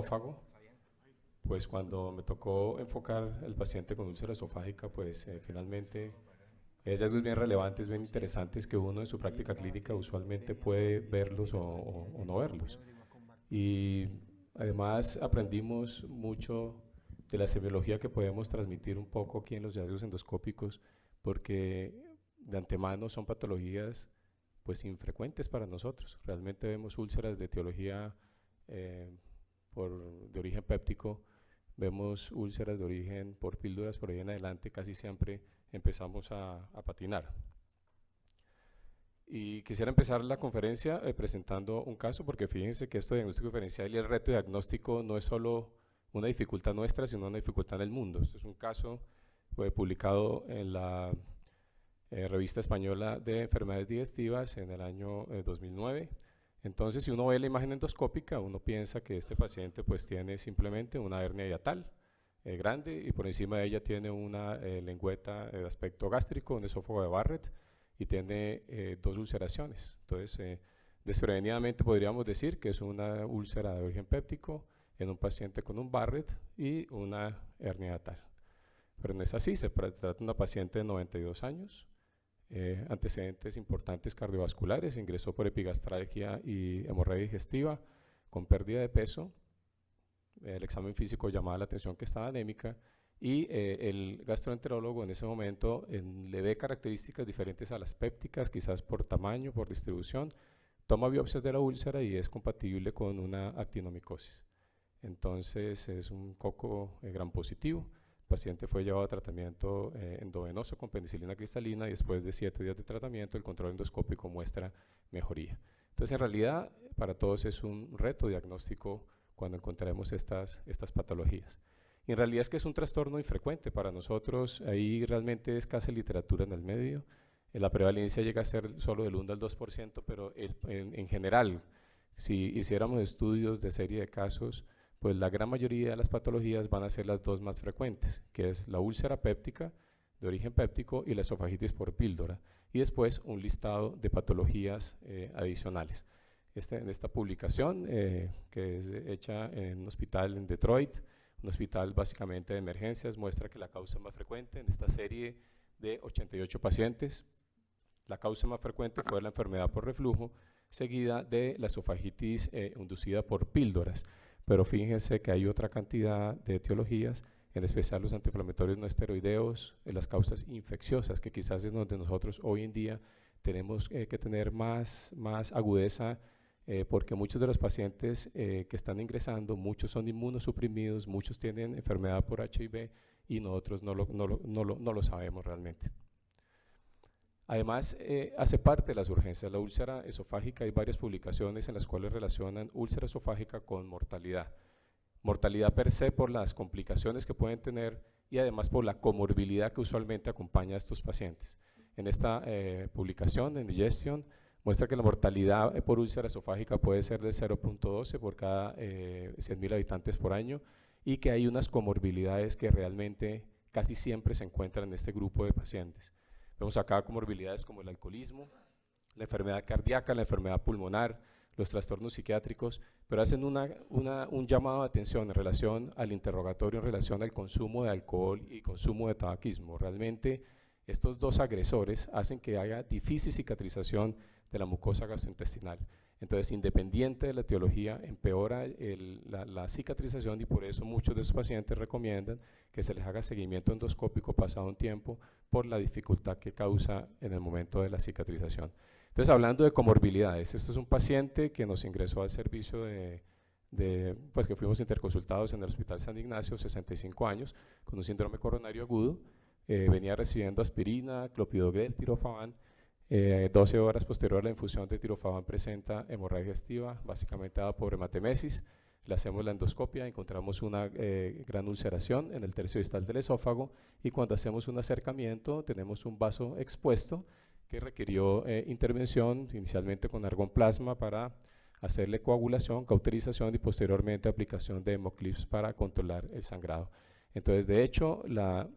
esófago, pues cuando me tocó enfocar el paciente con úlcera esofágica, pues eh, finalmente, finalmente algo bien relevantes, bien interesantes que uno en su práctica clínica usualmente puede verlos o, no verlos. Y además aprendimos mucho de la semiología que podemos transmitir un poco aquí en los hallazgos endoscópicos, porque de antemano son patologías pues infrecuentes para nosotros. Realmente vemos úlceras de etiología eh, por, de origen péptico, vemos úlceras de origen por píldoras, por ahí en adelante casi siempre empezamos a, a patinar. Y quisiera empezar la conferencia eh, presentando un caso, porque fíjense que esto de diagnóstico diferencial y el reto diagnóstico no es solo una dificultad nuestra, sino una dificultad del mundo. Esto es un caso fue publicado en la eh, Revista Española de Enfermedades Digestivas en el año 2009 eh, entonces, si uno ve la imagen endoscópica, uno piensa que este paciente pues tiene simplemente una hernia diatal eh, grande y por encima de ella tiene una eh, lengüeta de aspecto gástrico, un esófago de Barrett y tiene eh, dos ulceraciones. Entonces, desprevenidamente podríamos decir que es una úlcera de origen péptico en un paciente con un Barrett y una hernia hiatal. Pero no es así, se trata de una paciente de 92 años, eh, antecedentes importantes cardiovasculares, ingresó por epigastralgia y hemorragia digestiva, con pérdida de peso, eh, el examen físico llamaba la atención que estaba anémica y eh, el gastroenterólogo en ese momento le ve características diferentes a las pépticas, quizás por tamaño, por distribución, toma biopsias de la úlcera y es compatible con una actinomicosis. Entonces es un coco gran positivo paciente fue llevado a tratamiento eh, endovenoso con penicilina cristalina y después de siete días de tratamiento el control endoscópico muestra mejoría. Entonces, en realidad, para todos es un reto diagnóstico cuando encontremos estas, estas patologías. en realidad es que es un trastorno infrecuente para nosotros, ahí realmente es casi literatura en el medio. La prevalencia llega a ser solo del 1 al 2%, pero en general, si hiciéramos estudios de serie de casos, pues la gran mayoría de las patologías van a ser las dos más frecuentes, que es la úlcera péptica de origen péptico y la esofagitis por píldora, y después un listado de patologías eh, adicionales. Este, en esta publicación, eh, que es hecha en un hospital en Detroit, un hospital básicamente de emergencias, muestra que la causa más frecuente en esta serie de 88 pacientes, la causa más frecuente fue la enfermedad por reflujo, seguida de la esofagitis eh, inducida por píldoras. Pero fíjense que hay otra cantidad de etiologías, en especial los antiinflamatorios no esteroideos, en eh, las causas infecciosas, que quizás es donde nosotros hoy en día tenemos eh, que tener más, agudeza, eh, porque muchos de los pacientes que están ingresando, muchos son inmunosuprimidos, muchos tienen enfermedad por HIV y nosotros no lo sabemos realmente. Además, eh, hace parte de las urgencias. La úlcera esofágica, hay varias publicaciones en las cuales relacionan úlcera esofágica con mortalidad. Mortalidad per se por las complicaciones que pueden tener y además por la comorbilidad que usualmente acompaña a estos pacientes. En esta eh, publicación, en Digestion, muestra que la mortalidad eh, por úlcera esofágica puede ser de 0.12 por cada 100.000 habitantes por año y que hay unas comorbilidades que realmente casi siempre se encuentran en este grupo de pacientes. Vemos acá comorbilidades como el alcoholismo, la enfermedad cardíaca, la enfermedad pulmonar, los trastornos psiquiátricos, pero hacen un llamado de atención en relación al interrogatorio, en relación al consumo de alcohol y consumo de tabaquismo. Realmente estos dos agresores hacen que haya difícil cicatrización de la mucosa gastrointestinal. Entonces, independiente de la etiología, empeora la, cicatrización y por eso muchos de esos pacientes recomiendan que se les haga seguimiento endoscópico pasado un tiempo por la dificultad que causa en el momento de la cicatrización. Entonces, hablando de comorbilidades, este es un paciente que nos ingresó al servicio de, pues que fuimos interconsultados en el Hospital San Ignacio, 65 años, con un síndrome coronario agudo, eh, venía recibiendo aspirina, clopidogrel, tirofaban, 12 eh, horas posterior a la infusión de tirofaban presenta hemorragia estiva, básicamente dada por hematemesis. Le hacemos la endoscopia, encontramos una eh, gran ulceración en el tercio distal del esófago y cuando hacemos un acercamiento tenemos un vaso expuesto que requirió eh, intervención inicialmente con argón plasma para hacerle coagulación, cauterización y posteriormente aplicación de hemoclips para controlar el sangrado. Entonces, de hecho, la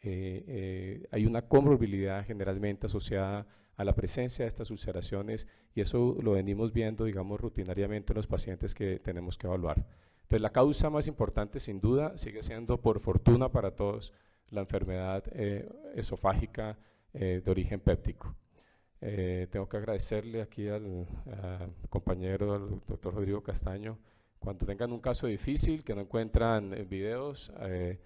eh, eh, hay una comorbilidad generalmente asociada a la presencia de estas ulceraciones y eso lo venimos viendo, digamos, rutinariamente en los pacientes que tenemos que evaluar. Entonces, la causa más importante, sin duda, sigue siendo, por fortuna para todos, la enfermedad eh, esofágica de origen péptico. tengo que agradecerle aquí al, compañero, al doctor Rodrigo Castaño, cuando tengan un caso difícil, que no encuentran videos, eh,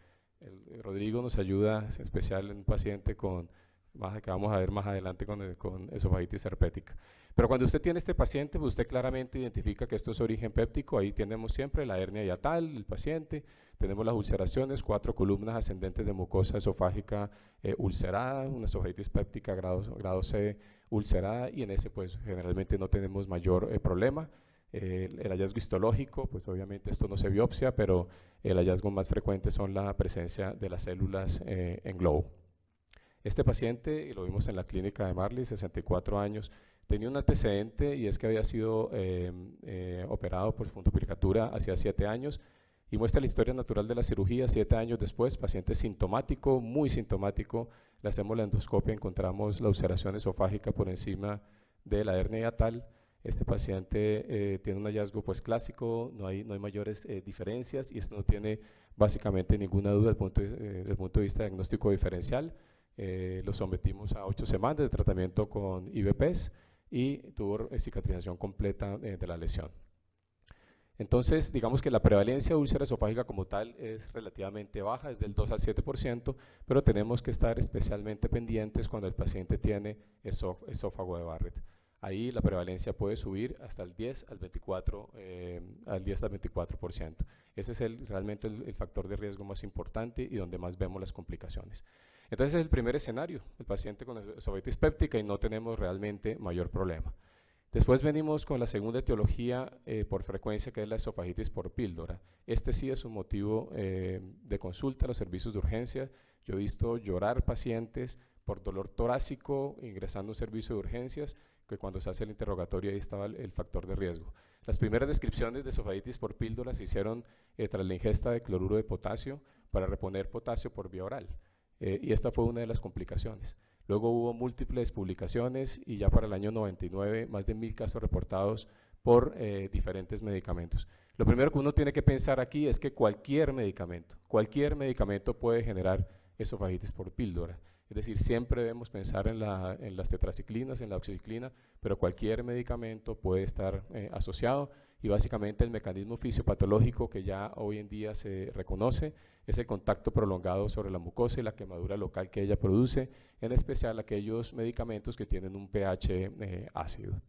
eh, Rodrigo nos ayuda, en especial en un paciente con, más que vamos a ver más adelante con, con esofagitis herpética. Pero cuando usted tiene este paciente, pues, usted claramente identifica que esto es origen péptico, ahí tenemos siempre la hernia hiatal, el paciente, tenemos las ulceraciones, cuatro columnas ascendentes de mucosa esofágica eh, ulcerada, una esofagitis péptica grado, grado, C ulcerada, y en ese pues generalmente no tenemos mayor eh, problema. Eh, el, hallazgo histológico, pues obviamente esto no se biopsia, pero el hallazgo más frecuente son la presencia de las células eh, en globo. Este paciente, y lo vimos en la clínica de Marley, 64 años, tenía un antecedente y es que había sido em, eh, operado por fundoplicatura hacía 7 años y muestra la historia natural de la cirugía 7 años después, paciente sintomático, muy sintomático, le hacemos la endoscopia, encontramos la ulceración esofágica por encima de la hernia tal, este paciente eh, tiene un hallazgo pues clásico, no hay, no hay mayores eh, diferencias y esto no tiene básicamente ninguna duda desde el eh, punto, de, vista diagnóstico diferencial. lo sometimos a ocho semanas de tratamiento con IBPs y tuvo cicatrización completa de la lesión. Entonces, digamos que la prevalencia de úlcera esofágica como tal es relativamente baja, es del 2 al 7%, pero tenemos que estar especialmente pendientes cuando el paciente tiene esófago de Barrett ahí la prevalencia puede subir hasta el 10 al 24, eh, al 10 al 24%. Ese es el, realmente el, factor de riesgo más importante y donde más vemos las complicaciones. Entonces, es el primer escenario, el paciente con esofagitis péptica y no tenemos realmente mayor problema. Después venimos con la segunda etiología eh, por frecuencia, que es la esofagitis por píldora. Este sí es un motivo eh, de consulta a los servicios de urgencia. Yo he visto llorar pacientes por dolor torácico ingresando a un servicio de urgencias que cuando se hace el interrogatorio ahí estaba el, factor de riesgo. Las primeras descripciones de esofagitis por píldora se hicieron eh, tras la ingesta de cloruro de potasio para reponer potasio por vía oral, eh, y esta fue una de las complicaciones. Luego hubo múltiples publicaciones y ya para el año 99 más de mil casos reportados por eh, diferentes medicamentos. Lo primero que uno tiene que pensar aquí es que cualquier medicamento, cualquier medicamento puede generar esofagitis por píldora. Es decir, siempre debemos pensar en, las tetraciclinas, en la oxiciclina, pero cualquier medicamento puede estar eh, asociado y básicamente el mecanismo fisiopatológico que ya hoy en día se reconoce es el contacto prolongado sobre la mucosa y la quemadura local que ella produce, en especial aquellos medicamentos que tienen un pH eh, ácido.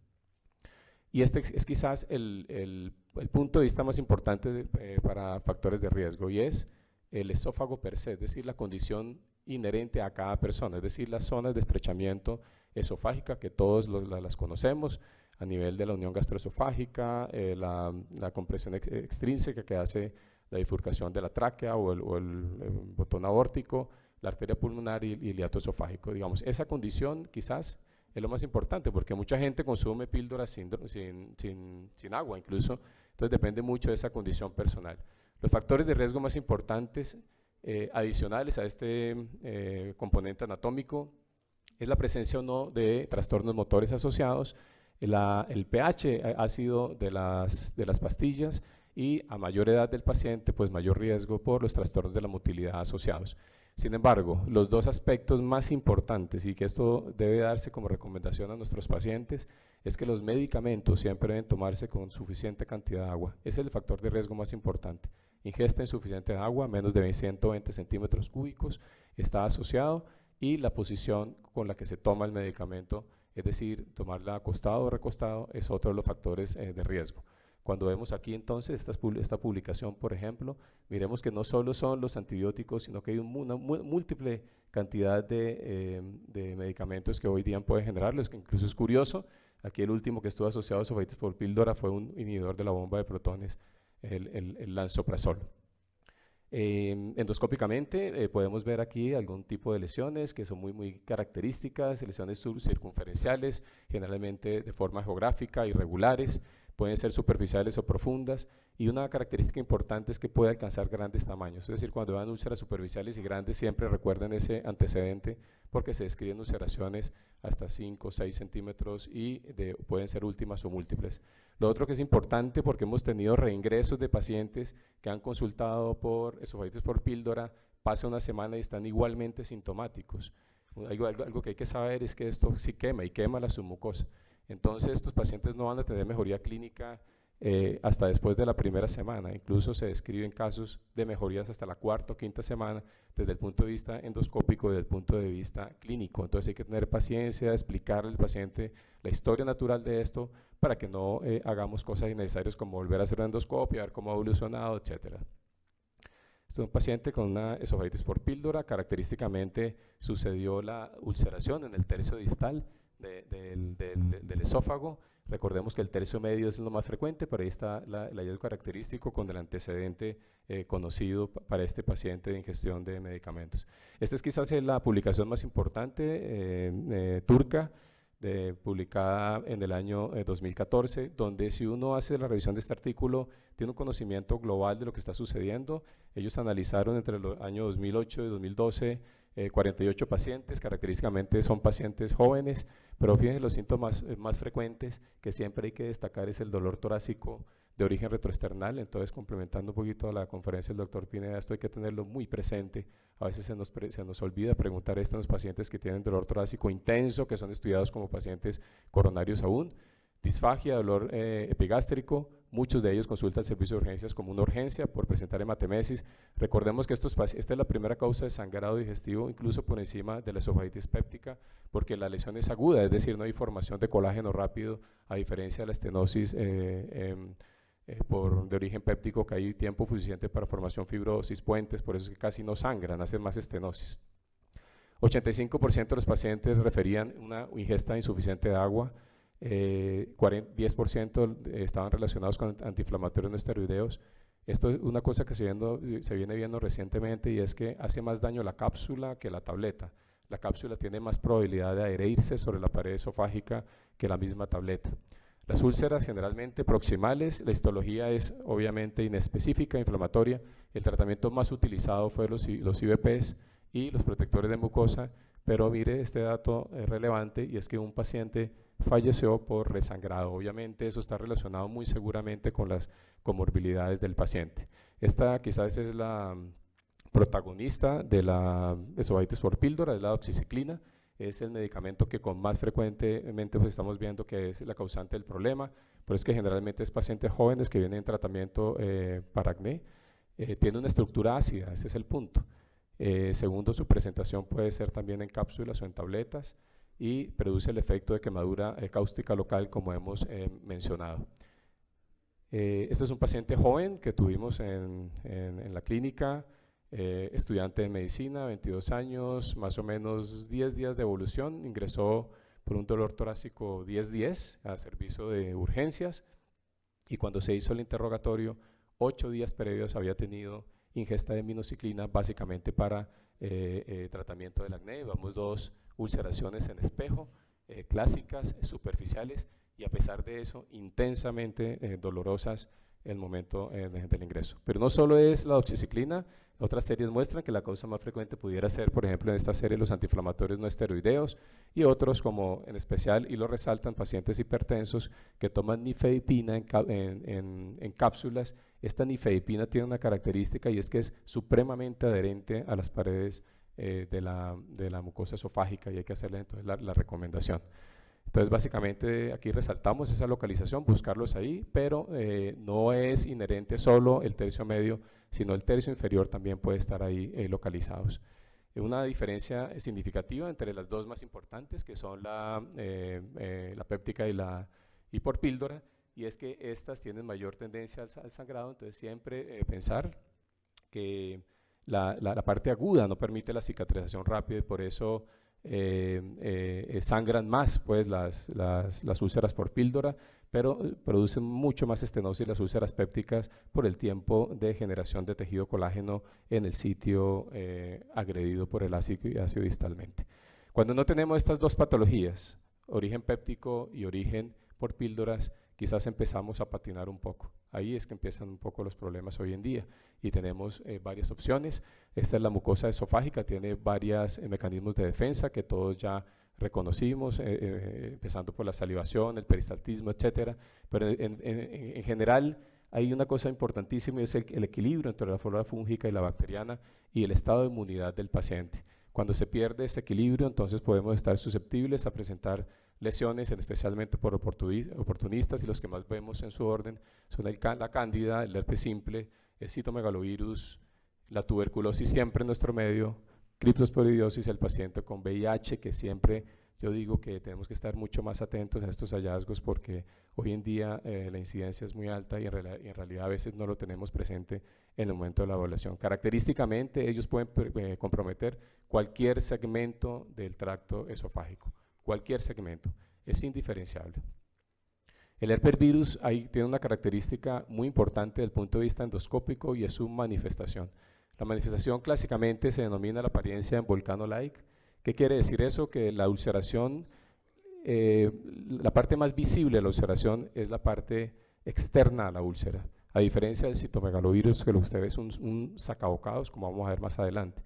Y este es quizás el, punto de vista más importante eh, para factores de riesgo y es el esófago per se, es decir, la condición inherente a cada persona, es decir, las zonas de estrechamiento esofágica que todos las conocemos a nivel de la unión gastroesofágica, eh, la, compresión extrínseca que hace la bifurcación de la tráquea o el, eh, botón aórtico, la arteria pulmonar y, el hiato esofágico. Digamos, esa condición quizás es lo más importante porque mucha gente consume píldoras sin, sin, sin agua incluso, entonces depende mucho de esa condición personal. Los factores de riesgo más importantes eh, adicionales a este eh, componente anatómico es la presencia o no de trastornos motores asociados, el pH ácido de las, de las pastillas y a mayor edad del paciente, pues mayor riesgo por los trastornos de la motilidad asociados. Sin embargo, los dos aspectos más importantes y que esto debe darse como recomendación a nuestros pacientes es que los medicamentos siempre deben tomarse con suficiente cantidad de agua. es el factor de riesgo más importante ingesta insuficiente de agua, menos de 120 centímetros cúbicos, está asociado y la posición con la que se toma el medicamento, es decir, tomarla acostado o recostado, es otro de los factores eh, de riesgo. Cuando vemos aquí entonces esta, esta publicación, por ejemplo, miremos que no solo son los antibióticos, sino que hay una múltiple cantidad em, de, medicamentos que hoy día pueden generarlos, que incluso es curioso, aquí el último que estuvo asociado a por píldora fue un inhibidor de la bomba de protones el, el, em, endoscópicamente eh, podemos ver aquí algún tipo de lesiones que son muy, muy características, lesiones circunferenciales, generalmente de forma geográfica, irregulares, pueden ser superficiales o profundas, y una característica importante es que puede alcanzar grandes tamaños, es decir, cuando van úlceras superficiales y grandes siempre recuerden ese antecedente porque se describen ulceraciones hasta 5 o 6 centímetros y pueden ser últimas o múltiples. Lo otro que es importante porque hemos tenido reingresos de pacientes que han consultado por esofagitis por píldora, pasa una semana y están igualmente sintomáticos. Algo, que hay que saber es que esto sí quema y quema la submucosa. Entonces estos pacientes no van a tener mejoría clínica eh, hasta después de la primera semana. Incluso se describen casos de mejorías hasta la cuarta o quinta semana desde el punto de vista endoscópico, desde el punto de vista clínico. Entonces hay que tener paciencia, explicarle al paciente la historia natural de esto para que no eh, hagamos cosas innecesarias como volver a hacer una endoscopia, ver cómo ha evolucionado, etc. Este es un paciente con una esofagitis por píldora, característicamente sucedió la ulceración en el tercio distal del esófago, Recordemos que el tercio medio es lo más frecuente, pero ahí está el hallazgo característico con el antecedente eh, conocido para este paciente de ingestión de medicamentos. Esta es quizás eh, la publicación más importante eh, turca, de, publicada en el año 2014, donde si uno hace la revisión de este artículo, tiene un conocimiento global de lo que está sucediendo. Ellos analizaron entre los años 2008 y 2012 48 eh, pacientes, característicamente son pacientes jóvenes, pero fíjense los síntomas eh, más frecuentes que siempre hay que destacar es el dolor torácico de origen retroesternal, entonces complementando un poquito a la conferencia del doctor Pineda, esto hay que tenerlo muy presente, a veces se nos, se nos olvida preguntar esto a los pacientes que tienen dolor torácico intenso, que son estudiados como pacientes coronarios aún, disfagia, dolor eh, epigástrico, Muchos de ellos consultan servicio de urgencias como una urgencia por presentar hematemesis. Recordemos que esta es la primera causa de sangrado digestivo, incluso por encima de la esofagitis péptica, porque la lesión es aguda, es decir, no hay formación de colágeno rápido, a diferencia de la estenosis eh, em, eh, por, de origen péptico, que hay tiempo suficiente para formación fibrosis, puentes, por eso es que casi no sangran, hacen más estenosis. 85% de los pacientes referían una ingesta insuficiente de agua, 10% eh, estaban relacionados con antiinflamatorios no esteroideos. Esto es una cosa que se, viene viendo recientemente y es que hace más daño la cápsula que la tableta. La cápsula tiene más probabilidad de adherirse sobre la pared esofágica que la misma tableta. Las úlceras generalmente proximales, la histología es obviamente inespecífica, inflamatoria. El tratamiento más utilizado fue los, los y los protectores de mucosa, pero mire este dato es relevante y es que un paciente falleció por resangrado. Obviamente eso está relacionado muy seguramente con las comorbilidades del paciente. Esta quizás es la mm, protagonista de la esofagitis por píldora, de la doxiciclina, es el medicamento que con más frecuentemente pues, estamos viendo que es la causante del problema, pero es que generalmente es pacientes jóvenes que vienen en tratamiento eh, para acné, eh, tiene una estructura ácida, ese es el punto. Eh, segundo, su presentación puede ser también en cápsulas o en tabletas, y produce el efecto de quemadura eh, cáustica local como hemos eh, mencionado. Eh, este es un paciente joven que tuvimos en, la clínica, estudiante de medicina, 22 años, más o menos 10 días de evolución, ingresó por un dolor torácico 10-10 a servicio de urgencias y cuando se hizo el interrogatorio, 8 días previos había tenido ingesta de minociclina básicamente para tratamiento del acné. Vamos dos ulceraciones en espejo, eh, clásicas, eh, superficiales y a pesar de eso intensamente dolorosas eh, dolorosas el momento del ingreso. Pero no solo es la doxiciclina, otras series muestran que la causa más frecuente pudiera ser, por ejemplo, en esta serie los antiinflamatorios no esteroideos y otros como en especial, y lo resaltan, pacientes hipertensos que toman nifedipina en, en cápsulas. Esta nifedipina tiene una característica y es que es supremamente adherente a las paredes eh, de, la, de, mucosa esofágica y hay que hacerle entonces la, recomendación. Entonces, básicamente aquí resaltamos esa localización, buscarlos ahí, pero eh, no es inherente solo el tercio medio, sino el tercio inferior también puede estar ahí eh, localizados. Una diferencia significativa entre las dos más importantes, que son la, la péptica y la píldora y es que estas tienen mayor tendencia al sangrado, entonces siempre pensar que la, parte aguda no permite la cicatrización rápida y por eso eh, eh, eh, sangran más pues, las, úlceras por píldora, pero producen mucho más estenosis las úlceras pépticas por el tiempo de generación de tejido colágeno en el sitio agredido por el ácido, ácido distalmente. Cuando no tenemos estas dos patologías, origen péptico y origen por píldoras, quizás empezamos a patinar un poco. Ahí es que empiezan un poco los problemas hoy en día y tenemos eh, varias opciones. Esta es la mucosa esofágica, tiene varios eh, mecanismos de defensa que todos ya reconocimos, eh, empezando por la salivación, el peristaltismo, etcétera. Pero en, general hay una cosa importantísima y es el, el equilibrio entre la flora fúngica y la bacteriana y el estado de inmunidad del paciente. Cuando se pierde ese equilibrio, entonces podemos estar susceptibles a presentar lesiones, especialmente por oportunistas, y los que más vemos en su orden son la cándida, el herpes simple, el citomegalovirus, la tuberculosis siempre en nuestro medio, criptosporidiosis, el paciente con VIH, que siempre yo digo que tenemos que estar mucho más atentos a estos hallazgos porque hoy en día eh, la incidencia es muy alta y en, realidad a veces no lo tenemos presente en el momento de la evaluación. Característicamente ellos pueden eh, comprometer cualquier segmento del tracto esofágico cualquier segmento, es indiferenciable. El herpervirus ahí tiene una característica muy importante desde el punto de vista endoscópico y es su manifestación. La manifestación clásicamente se denomina la apariencia en volcano like. ¿Qué quiere decir eso? Que la ulceración, eh, la parte más visible de la ulceración es la parte externa a la úlcera, a diferencia del citomegalovirus, que lo ustedes usted ve es un, un sacabocados, como vamos a ver más adelante.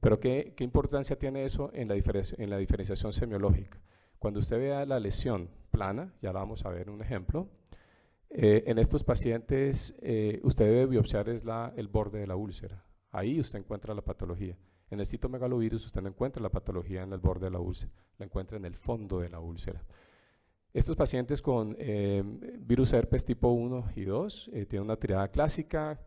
Pero ¿qué, importancia tiene eso en la, en la diferenciación semiológica? Cuando usted vea la lesión plana, ya vamos a ver un ejemplo, eh, en estos pacientes eh, usted debe biopsiar es el borde de la úlcera. Ahí usted encuentra la patología. En el citomegalovirus usted no encuentra la patología en el borde de la úlcera, la encuentra en el fondo de la úlcera. Estos pacientes con eh, virus herpes tipo 1 y 2 tienen una tirada clásica,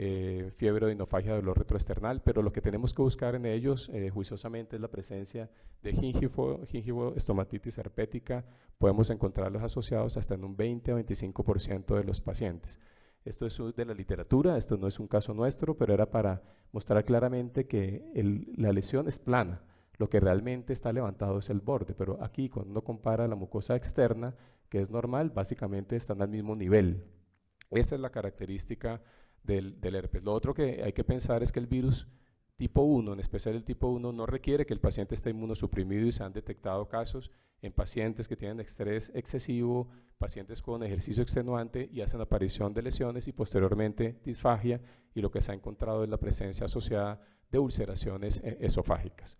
eh, fiebre de dinofagia, dolor retroesternal, pero lo que tenemos que buscar en ellos eh, juiciosamente es la presencia de gingivo, estomatitis herpética, podemos encontrarlos asociados hasta en un 20 o 25% de los pacientes. Esto es de la literatura, esto no es un caso nuestro, pero era para mostrar claramente que la lesión es plana, lo que realmente está levantado es el borde, pero aquí cuando uno compara la mucosa externa, que es normal, básicamente están al mismo nivel. Esa es la característica del, herpes. Lo otro que hay que pensar es que el virus tipo 1, en especial el tipo 1, no requiere que el paciente esté inmunosuprimido y se han detectado casos en pacientes que tienen estrés excesivo, pacientes con ejercicio extenuante y hacen aparición de lesiones y posteriormente disfagia y lo que se ha encontrado es la presencia asociada de ulceraciones eh, esofágicas.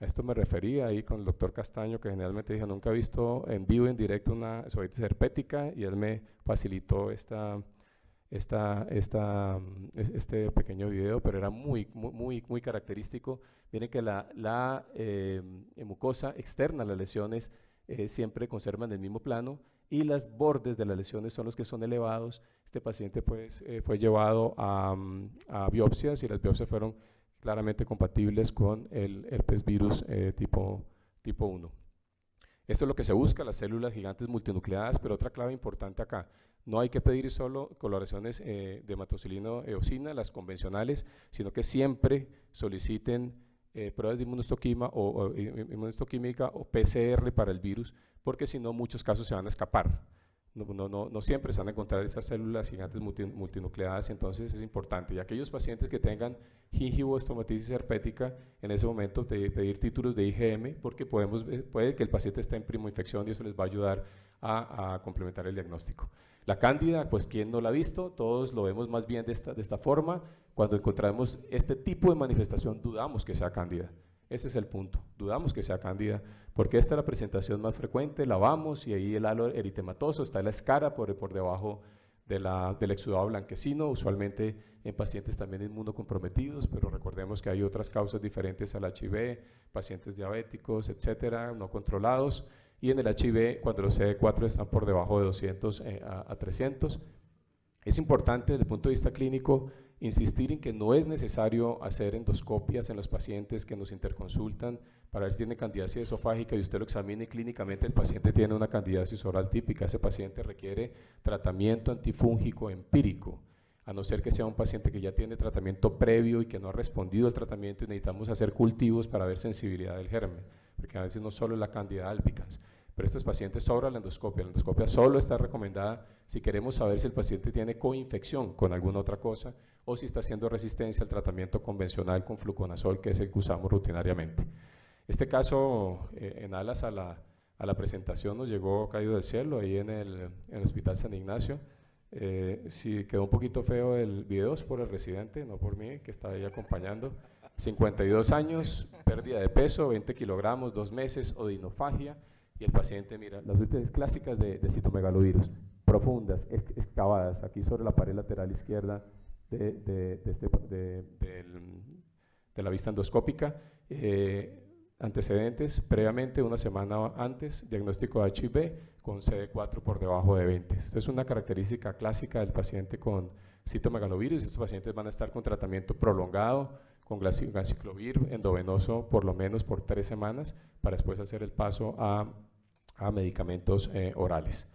A esto me refería ahí con el doctor Castaño, que generalmente dije, nunca he visto en vivo, en directo, una esofagitis herpética, y él me facilitó esta, esta, mm, e-, este pequeño video, pero era muy, muy, muy característico. Miren que la, la em, eh, mucosa externa las lesiones eh, siempre conservan el mismo plano y los bordes de las lesiones son los que son elevados. Este paciente pues, eh, fue llevado mm, a, biopsias y las biopsias fueron claramente compatibles con el herpes virus tipo, tipo 1. Esto es lo que se busca, las células gigantes multinucleadas, pero otra clave importante acá, no hay que pedir solo coloraciones eh, de matocilino eosina, las convencionales, sino que siempre soliciten eh, pruebas de inmunostoquima o, o eh, PCR para el virus, porque si no muchos casos se van a escapar. Pues, no, siempre se van a encontrar esas células gigantes multinucleadas, entonces es importante. Y aquellos pacientes que tengan estomatitis herpética, en ese momento te, pedir títulos de IgM, porque puede que el paciente esté en infección y eso les va a ayudar a, complementar el diagnóstico. La cándida, pues quien no la ha visto, todos lo vemos más bien de esta, de esta forma. Cuando encontramos este tipo de manifestación, dudamos que sea cándida. Ese es el punto. Dudamos que sea cándida, porque esta es la presentación más frecuente, lavamos y ahí el halo eritematoso está en la escara por, por debajo la, del exudado blanquecino, usualmente en pacientes también inmunocomprometidos, pero recordemos que hay otras causas diferentes al HIV, pacientes diabéticos, etcétera, no controlados, y en el HIV cuando los CD4 están por debajo de 200 eh, a, a 300. Es importante desde el punto de vista clínico insistir en que no es necesario hacer endoscopias en los pacientes que nos interconsultan para ver si tiene candidiasis esofágica y usted lo examine clínicamente, el paciente tiene una candidiasis oral típica, ese paciente requiere tratamiento antifúngico empírico, a no ser que sea un paciente que ya tiene tratamiento previo y que no ha respondido al tratamiento y necesitamos hacer cultivos para ver sensibilidad del germen, porque a veces no solo es la candida albicans pero estos pacientes sobra la endoscopia. La endoscopia solo está recomendada si queremos saber si el paciente tiene coinfección con alguna otra cosa o si está haciendo resistencia al tratamiento convencional con fluconazol, que es el que usamos rutinariamente. Este caso, eh, en alas a la, a la, presentación, nos llegó caído del cielo ahí en el, en el Hospital San Ignacio. Eh, si quedó un poquito feo el video, es por el residente, no por mí, que estaba ahí acompañando. 52 años, pérdida de peso, 20 kilogramos, dos meses, odinofagia y el paciente mira las úlceras clásicas de, citomegalovirus, profundas, excavadas, aquí sobre la pared lateral izquierda de, de, de este, la vista endoscópica, eh, antecedentes previamente, una semana antes, diagnóstico de HIV con CD4 por debajo de 20. Esto es una característica clásica del paciente con citomegalovirus. Estos pacientes van a estar con tratamiento prolongado, con glaciclovir, endovenoso por lo menos por tres semanas, para después hacer el paso a medicamentos eh, orales.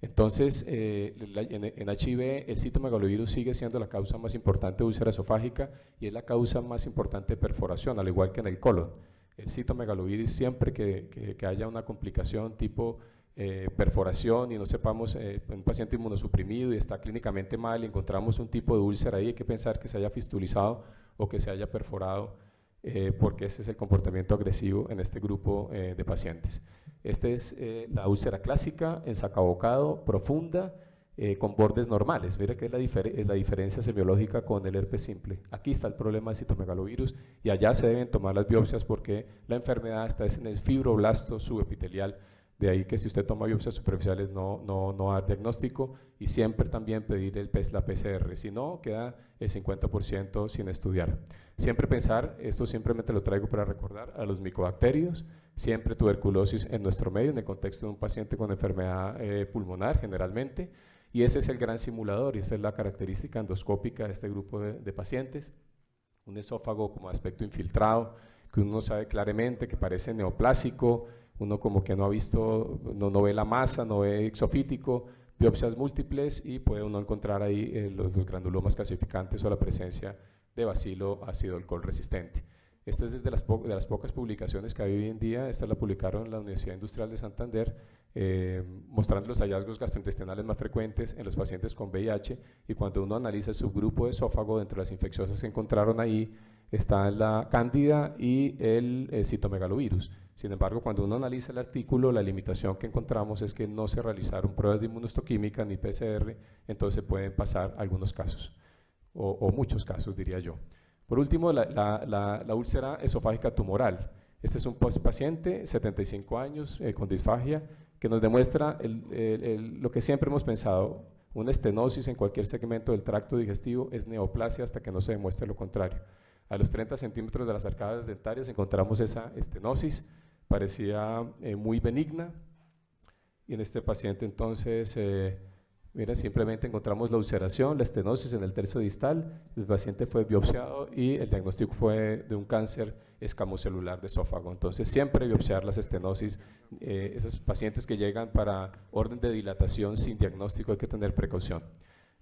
Entonces, eh, en, HIV el citomegalovirus sigue siendo la causa más importante de úlcera esofágica y es la causa más importante de perforación, al igual que en el colon. El citomegalovirus siempre que, haya una complicación tipo eh, perforación y no sepamos, un paciente inmunosuprimido y está clínicamente mal y encontramos un tipo de úlcera ahí, hay que pensar que se haya fistulizado o que se haya perforado, porque ese es el comportamiento agresivo en este grupo de pacientes. Esta es eh, la úlcera clásica, en sacabocado, profunda, eh, con bordes normales. Mira que es la, diferencia semiológica con el herpes simple. Aquí está el problema del citomegalovirus y allá se deben tomar las biopsias porque la enfermedad está en el fibroblasto subepitelial. De ahí que si usted toma biopsias superficiales no, no, diagnóstico y siempre también pedir el, la PCR, si no queda el 50% sin estudiar. Siempre pensar, esto simplemente lo traigo para recordar, a los micobacterios, siempre tuberculosis en nuestro medio, en el contexto de un paciente con enfermedad eh, pulmonar generalmente. Y ese es el gran simulador y esa es la característica endoscópica de este grupo de, pacientes. Un esófago como aspecto infiltrado, que uno sabe claramente que parece neoplásico, uno como que no ha visto, no, no ve la masa, no ve exofítico, biopsias múltiples y puede uno encontrar ahí eh, los, los granulomas calcificantes o la presencia de bacilo ácido alcohol resistente. Esta es de las, pocas publicaciones que hay hoy en día, esta la publicaron en la Universidad Industrial de Santander, eh, mostrando los hallazgos gastrointestinales más frecuentes en los pacientes con VIH y cuando uno analiza el subgrupo de esófago dentro de las infecciosas que encontraron ahí, está la cándida y el, eh, citomegalovirus. Sin embargo, cuando uno analiza el artículo, la limitación que encontramos es que no se realizaron pruebas de inmunostoquímica ni PCR, entonces pueden pasar algunos casos, o muchos casos diría yo. Por último, la, úlcera esofágica tumoral. Este es un paciente, 75 años, eh, con disfagia, que nos demuestra lo que siempre hemos pensado, una estenosis en cualquier segmento del tracto digestivo es neoplasia hasta que no se demuestre lo contrario. A los 30 centímetros de las arcadas dentarias encontramos esa estenosis, parecía eh, muy benigna, y en este paciente entonces... Eh, Mira, simplemente encontramos la ulceración, la estenosis en el tercio distal, el paciente fue biopsiado y el diagnóstico fue de un cáncer escamocelular de esófago. Entonces, siempre biopsiar las estenosis. Eh, esos pacientes que llegan para orden de dilatación sin diagnóstico hay que tener precaución.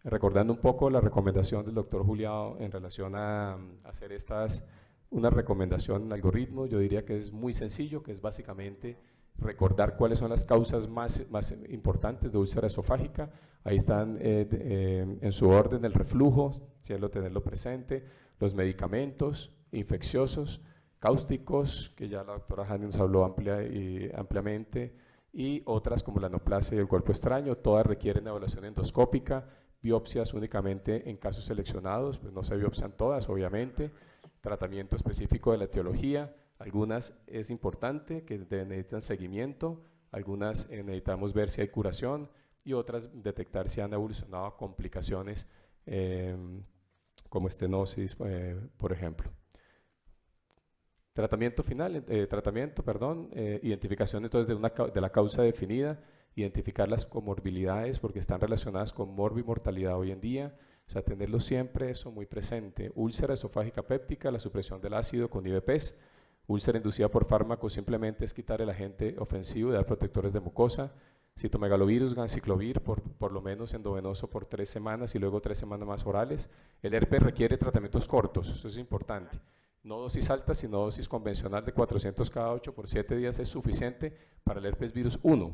Recordando un poco la recomendación del doctor Juliao en relación a, mm, hacer estas, una recomendación en algoritmo, yo diría que es muy sencillo, que es básicamente recordar cuáles son las causas más, importantes de úlcera esofágica. Ahí están eh, eh, en su orden el reflujo, cielo tenerlo presente, los medicamentos infecciosos, cáusticos, que ya la doctora Hanning nos habló ampliamente, y otras como la anoplasia y el cuerpo extraño, todas requieren evaluación endoscópica, biopsias únicamente en casos seleccionados, pues no se biopsian todas, obviamente, tratamiento específico de la etiología, algunas es importante que necesitan seguimiento, algunas eh, necesitamos ver si hay curación y otras detectar si han evolucionado complicaciones em, como estenosis, eh, por ejemplo. Tratamiento final, eh, tratamiento, perdón, identificación entonces de, una, de la causa definida, identificar las comorbilidades porque están relacionadas con morbimortalidad hoy en día, o sea, tenerlo siempre eso muy presente. Úlcera esofágica péptica, la supresión del ácido con IBPs, Úlcera inducida por fármaco simplemente es quitar el agente ofensivo y dar protectores de mucosa. Citomegalovirus, ganciclovir, por, por lo menos endovenoso por tres semanas y luego tres semanas más orales. El herpes requiere tratamientos cortos, eso es importante. No dosis alta, sino dosis convencional de 400 cada 8 por 7 días es suficiente para el herpes virus 1,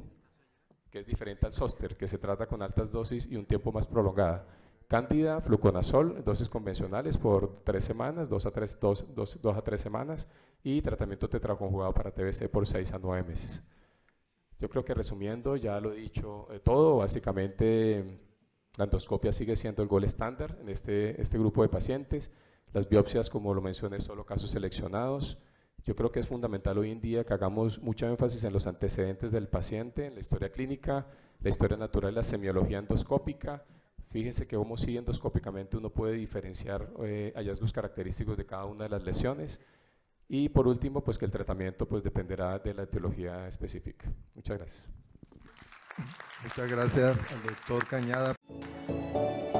que es diferente al zóster, que se trata con altas dosis y un tiempo más prolongada. Cándida, fluconazol, dosis convencionales por tres semanas, dos a tres 2 a 3 semanas y tratamiento tetraconjugado para TBC por 6 a 9 meses. Yo creo que resumiendo, ya lo he dicho eh, todo, básicamente la endoscopia sigue siendo el gol estándar en este, este grupo de pacientes. Las biopsias, como lo mencioné, solo casos seleccionados. Yo creo que es fundamental hoy en día que hagamos mucha énfasis en los antecedentes del paciente, en la historia clínica, la historia natural, la semiología endoscópica. Fíjense que como si endoscópicamente uno puede diferenciar eh, hallazgos característicos de cada una de las lesiones. Y por último, pues que el tratamiento pues dependerá de la etiología específica. Muchas gracias. Muchas gracias al doctor Cañada.